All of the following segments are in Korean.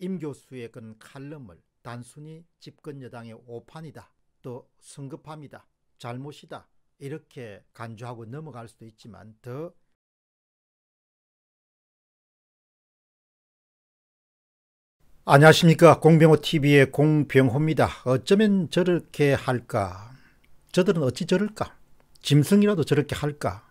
임 교수의 그 칼럼을 단순히 집권 여당의 오판이다. 또 성급함이다. 잘못이다. 이렇게 간주하고 넘어갈 수도 있지만 더 안녕하십니까. 공병호TV의 공병호입니다. 어쩌면 저렇게 할까? 저들은 어찌 저럴까? 짐승이라도 저렇게 할까?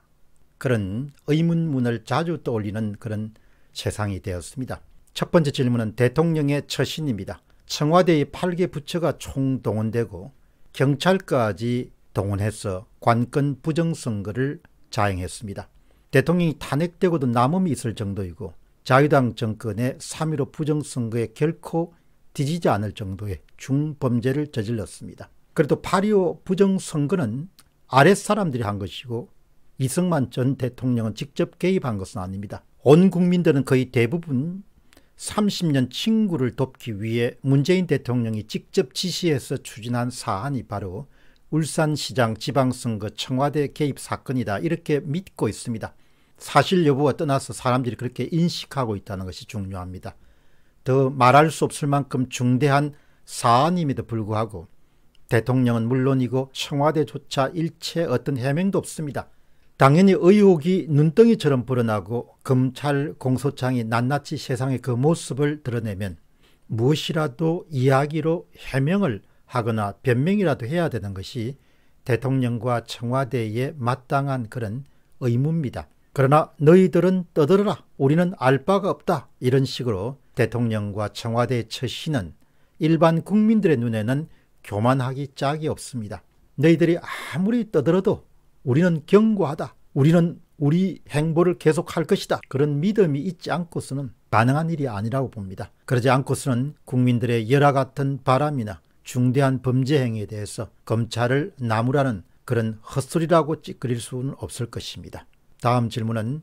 그런 의문문을 자주 떠올리는 그런 세상이 되었습니다. 첫 번째 질문은 대통령의 처신입니다. 청와대의 8개 부처가 총동원되고 경찰까지 동원해서 관건 부정선거를 자행했습니다. 대통령이 탄핵되고도 남음이 있을 정도이고 자유당 정권의 3.15 부정선거에 결코 뒤지지 않을 정도의 중범죄를 저질렀습니다. 그래도 8.25 부정선거는 아랫사람들이 한 것이고 이승만 전 대통령은 직접 개입한 것은 아닙니다. 온 국민들은 거의 대부분 30년 친구를 돕기 위해 문재인 대통령이 직접 지시해서 추진한 사안이 바로 울산시장 지방선거 청와대 개입 사건이다 이렇게 믿고 있습니다. 사실 여부와 떠나서 사람들이 그렇게 인식하고 있다는 것이 중요합니다. 더 말할 수 없을 만큼 중대한 사안임에도 불구하고 대통령은 물론이고 청와대조차 일체 어떤 해명도 없습니다. 당연히 의혹이 눈덩이처럼 불어나고 검찰 공소장이 낱낱이 세상의 그 모습을 드러내면 무엇이라도 이야기로 해명을 하거나 변명이라도 해야 되는 것이 대통령과 청와대의 마땅한 그런 의무입니다. 그러나 너희들은 떠들어라. 우리는 알 바가 없다. 이런 식으로 대통령과 청와대의 처신은 일반 국민들의 눈에는 교만하기 짝이 없습니다. 너희들이 아무리 떠들어도 우리는 경고하다. 우리는 우리 행보를 계속할 것이다. 그런 믿음이 있지 않고서는 가능한 일이 아니라고 봅니다. 그러지 않고서는 국민들의 열화 같은 바람이나 중대한 범죄 행위에 대해서 검찰을 나무라는 그런 헛소리라고 찌그릴 수는 없을 것입니다. 다음 질문은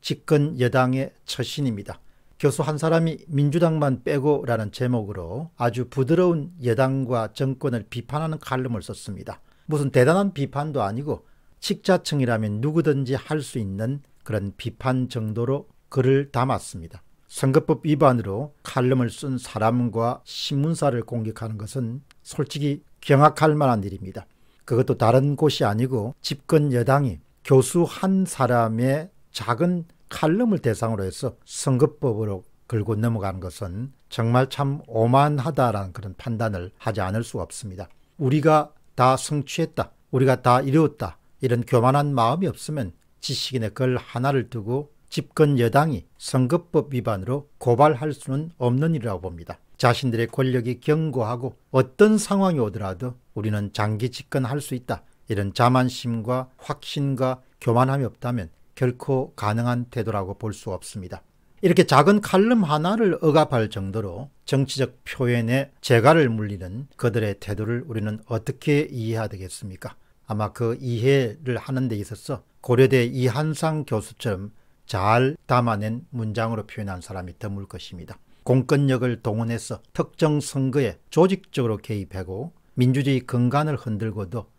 집권 여당의 처신입니다. 교수 한 사람이 민주당만 빼고라는 제목으로 아주 부드러운 여당과 정권을 비판하는 칼럼을 썼습니다. 무슨 대단한 비판도 아니고 식자층이라면 누구든지 할 수 있는 그런 비판 정도로 글을 담았습니다. 선거법 위반으로 칼럼을 쓴 사람과 신문사를 공격하는 것은 솔직히 경악할 만한 일입니다. 그것도 다른 곳이 아니고 집권 여당이 교수 한 사람의 작은 칼럼을 대상으로 해서 선거법으로 걸고 넘어가는 것은 정말 참 오만하다라는 그런 판단을 하지 않을 수가 없습니다. 우리가 다 성취했다. 우리가 다 이루었다. 이런 교만한 마음이 없으면 지식인의 글 하나를 두고 집권 여당이 선거법 위반으로 고발할 수는 없는 일이라고 봅니다. 자신들의 권력이 견고하고 어떤 상황이 오더라도 우리는 장기 집권할 수 있다. 이런 자만심과 확신과 교만함이 없다면 결코 가능한 태도라고 볼 수 없습니다. 이렇게 작은 칼럼 하나를 억압할 정도로 정치적 표현에 재갈을 물리는 그들의 태도를 우리는 어떻게 이해해야 되겠습니까? 아마 그 이해를 하는 데 있어서 고려대 이한상 교수처럼 잘 담아낸 문장으로 표현한 사람이 드물 것입니다. 공권력을 동원해서 특정 선거에 조직적으로 개입하고 민주주의 근간을 흔들고도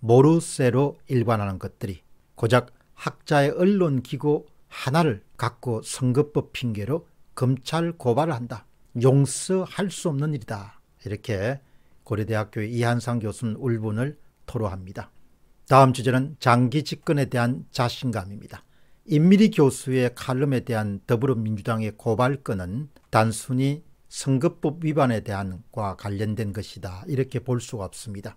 모르쇠로 일관하는 것들이 고작 학자의 언론기구 하나를 갖고 선거법 핑계로 검찰 고발을 한다. 용서할 수 없는 일이다. 이렇게 고려대학교의 이한상 교수는 울분을 토로합니다. 다음 주제는 장기 집권에 대한 자신감입니다. 임미리 교수의 칼럼에 대한 더불어민주당의 고발건은 단순히 선거법 위반에 대한과 관련된 것이다 이렇게 볼 수가 없습니다.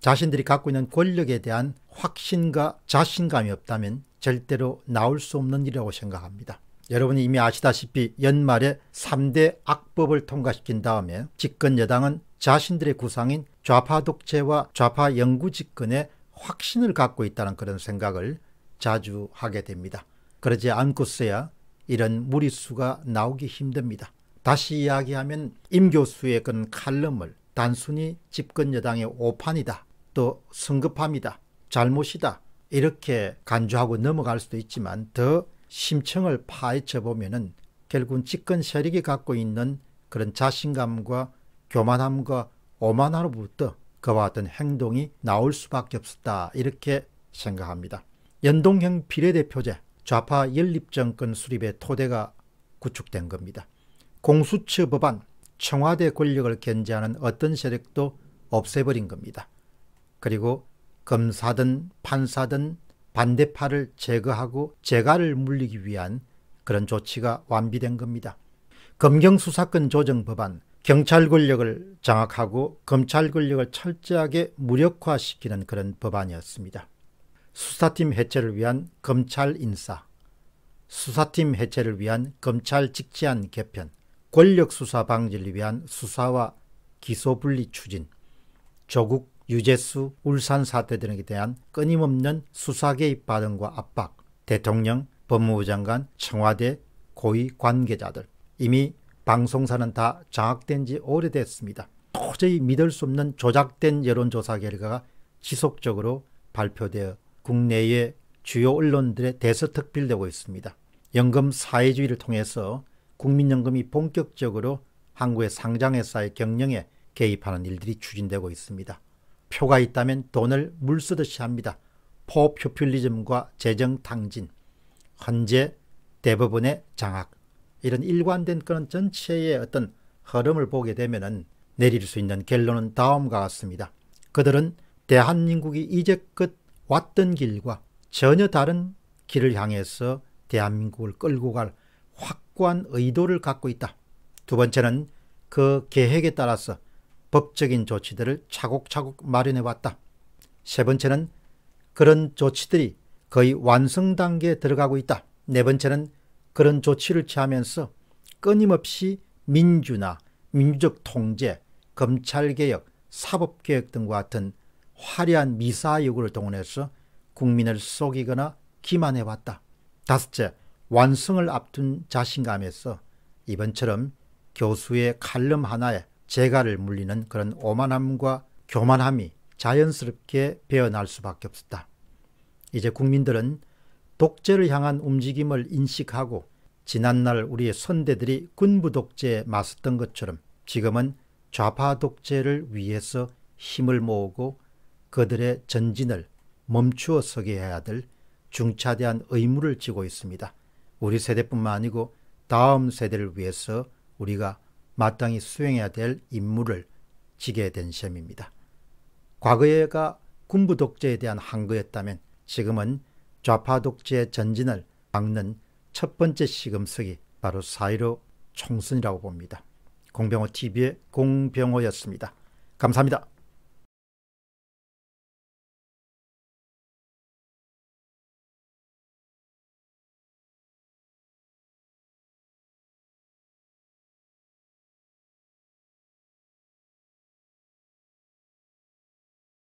자신들이 갖고 있는 권력에 대한 확신과 자신감이 없다면 절대로 나올 수 없는 일이라고 생각합니다. 여러분이 이미 아시다시피 연말에 3대 악법을 통과시킨 다음에 집권 여당은 자신들의 구상인 좌파 독재와 좌파 영구 집권에 확신을 갖고 있다는 그런 생각을 자주 하게 됩니다. 그러지 않고서야 이런 무리수가 나오기 힘듭니다. 다시 이야기하면 임 교수의 그 칼럼을 단순히 집권 여당의 오판이다. 또 성급함이다. 잘못이다. 이렇게 간주하고 넘어갈 수도 있지만 더 심층을 파헤쳐 보면은 결국은 집권 세력이 갖고 있는 그런 자신감과 교만함과 오만함으로부터 그와 같은 행동이 나올 수밖에 없었다 이렇게 생각합니다. 연동형 비례대표제 좌파 연립정권 수립의 토대가 구축된 겁니다. 공수처 법안 청와대 권력을 견제하는 어떤 세력도 없애버린 겁니다. 그리고 검사든 판사든 반대파를 제거하고 재가를 물리기 위한 그런 조치가 완비된 겁니다. 검경수사권 조정 법안, 경찰 권력을 장악하고 검찰 권력을 철저하게 무력화시키는 그런 법안이었습니다. 수사팀 해체를 위한 검찰 인사, 수사팀 해체를 위한 검찰 직제안 개편, 권력수사 방지를 위한 수사와 기소분리 추진, 조국, 유재수, 울산 사태 등에 대한 끊임없는 수사 개입 반응과 압박, 대통령, 법무부 장관, 청와대, 고위 관계자들, 이미 방송사는 다 장악된 지 오래됐습니다. 도저히 믿을 수 없는 조작된 여론조사 결과가 지속적으로 발표되어 국내의 주요 언론들의 대서특필되고 있습니다. 연금 사회주의를 통해서 국민연금이 본격적으로 한국의 상장회사의 경영에 개입하는 일들이 추진되고 있습니다. 표가 있다면 돈을 물쓰듯이 합니다. 포퓰리즘과 재정탕진, 헌재, 대법원의 장악, 이런 일관된 그런 전체의 어떤 흐름을 보게 되면은 내릴 수 있는 결론은 다음과 같습니다. 그들은 대한민국이 이제껏 왔던 길과 전혀 다른 길을 향해서 대한민국을 끌고 갈 확고한 의도를 갖고 있다. 두 번째는 그 계획에 따라서 법적인 조치들을 차곡차곡 마련해 왔다. 세 번째는 그런 조치들이 거의 완성 단계에 들어가고 있다. 네 번째는 그런 조치를 취하면서 끊임없이 민주나 민주적 통제, 검찰개혁, 사법개혁 등과 같은 화려한 미사여구를 동원해서 국민을 속이거나 기만해왔다. 다섯째, 완성을 앞둔 자신감에서 이번처럼 교수의 칼럼 하나에 재갈을 물리는 그런 오만함과 교만함이 자연스럽게 배어날 수밖에 없었다. 이제 국민들은 독재를 향한 움직임을 인식하고 지난날 우리의 선대들이 군부 독재에 맞섰던 것처럼 지금은 좌파 독재를 위해서 힘을 모으고 그들의 전진을 멈추어 서게 해야 될 중차대한 의무를 지고 있습니다. 우리 세대뿐만 아니고 다음 세대를 위해서 우리가 마땅히 수행해야 될 임무를 지게 된 셈입니다. 과거가 에 군부 독재에 대한 항거였다면 지금은 좌파 독재의 전진을 막는 첫 번째 시금석이 바로 4이로 총선이라고 봅니다. 공병호 TV의 공병호였습니다. 감사합니다.